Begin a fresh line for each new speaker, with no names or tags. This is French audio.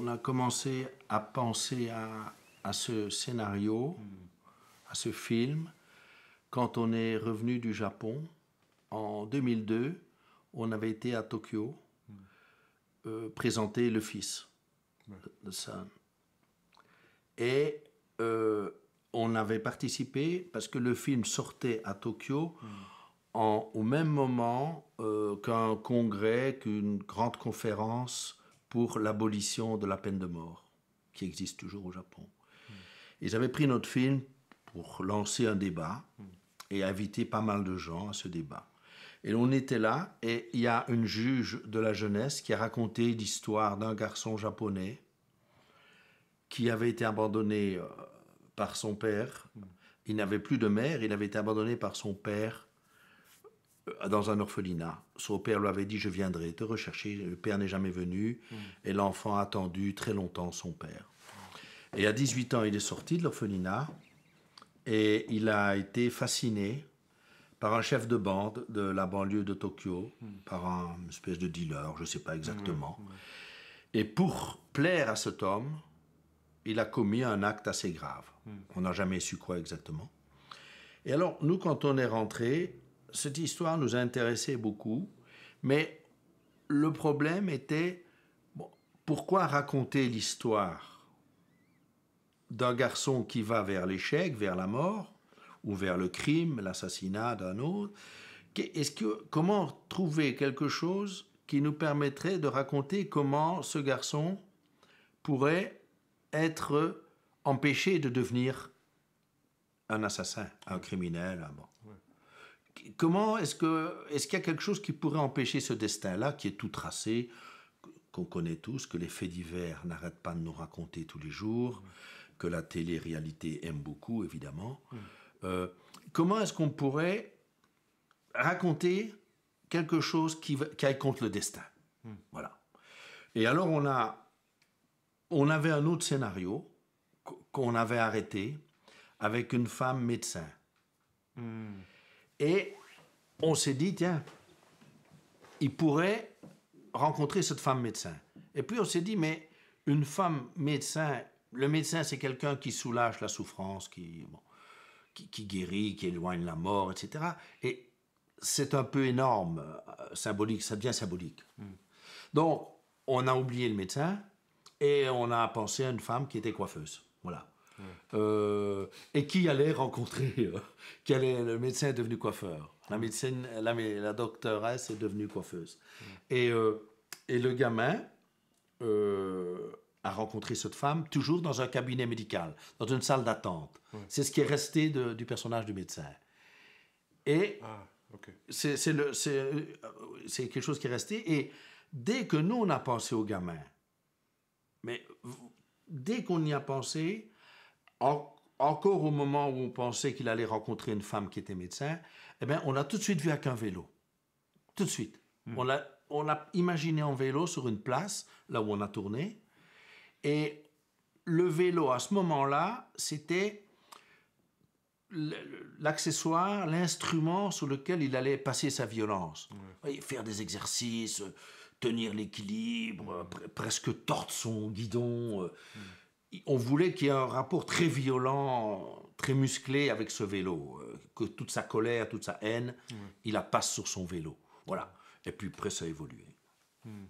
on a commencé à penser à, ce scénario, à ce film, quand on est revenu du Japon. En 2002, on avait été à Tokyo mm. euh, présenter le fils, le Et euh, on avait participé parce que le film sortait à Tokyo mm. au même moment euh, qu'un congrès, qu'une grande conférence pour l'abolition de la peine de mort, qui existe toujours au Japon. Et j'avais pris notre film pour lancer un débat et inviter pas mal de gens à ce débat. Et on était là, et il y a une juge de la jeunesse qui a raconté l'histoire d'un garçon japonais qui avait été abandonné euh, par son père. Il n'avait plus de mère, il avait été abandonné par son père euh, dans un orphelinat. Son père lui avait dit Je viendrai te rechercher. Le père n'est jamais venu. Hmm. Et l'enfant a attendu très longtemps son père. Et à 18 ans, il est sorti de l'orphelinat. Et il a été fasciné par un chef de bande de la banlieue de Tokyo, hmm. par un une espèce de dealer, je ne sais pas hmm. exactement. Et pour plaire à cet homme, il a commis un acte assez grave. On n'a jamais su quoi exactement. Et alors, nous, quand on est rentré, cette histoire nous intéressait beaucoup, mais le problème était pourquoi raconter l'histoire d'un garçon qui va vers l'échec, vers la mort, ou vers le crime, l'assassinat d'un autre ce que, Comment trouver quelque chose qui nous permettrait de raconter comment ce garçon pourrait être empêché de devenir un assassin, un criminel, un mort comment est-ce que ce qu'il y a quelque chose qui pourrait empêcher ce destin-là, qui est tout tracé, qu'on connaît tous, que les faits divers n'arrêtent pas de nous raconter tous les jours, que la télé-réalité aime beaucoup évidemment. Mm. Euh, comment est-ce qu'on pourrait raconter quelque chose qui, qui aille contre le destin mm. Voilà. Et alors on a on avait un autre scénario qu'on avait arrêté avec une femme médecin. Mm. Et on s'est dit, tiens, il pourrait rencontrer cette femme médecin. Et puis on s'est dit, mais une femme médecin, le médecin c'est quelqu'un qui soulage la souffrance, qui, guérit, qui éloigne la mort, etc. Et c'est un peu énorme, euh, symbolique, ça devient symbolique. Hmm. Donc on a oublié le médecin et on a pensé à une femme qui était coiffeuse. Voilà. Euh, et qui allait rencontrer, euh, qui le médecin est devenu coiffeur, la mm. médecine, la, la doctoresse est devenue coiffeuse. Mm. Et, euh, et, le gamin a rencontré cette femme toujours dans un cabinet médical, dans une salle d'attente. C'est ce qui est resté du personnage du médecin. Et ah, c'est quelque chose qui est resté. Et dès que nous, on a pensé au gamin, mais dès qu'on y a pensé, encore au moment où on pensait qu'il allait rencontrer une femme qui était médecin, eh bien, on a tout de suite vu avec un vélo. Tout de suite. Hmm. On l'a imaginé en vélo sur une place, là où on a tourné. Et le vélo, à ce moment-là, c'était l'accessoire, l'instrument sur lequel il allait passer sa violence. Faire des exercices, tenir l'équilibre, presque tordre son guidon. Euh, hmm on voulait qu'il y ait un rapport très violent, très musclé avec ce vélo, euh, que toute sa colère, toute sa haine, il la passe sur son vélo. Voilà. Et puis après, ça a évolué. Hmm.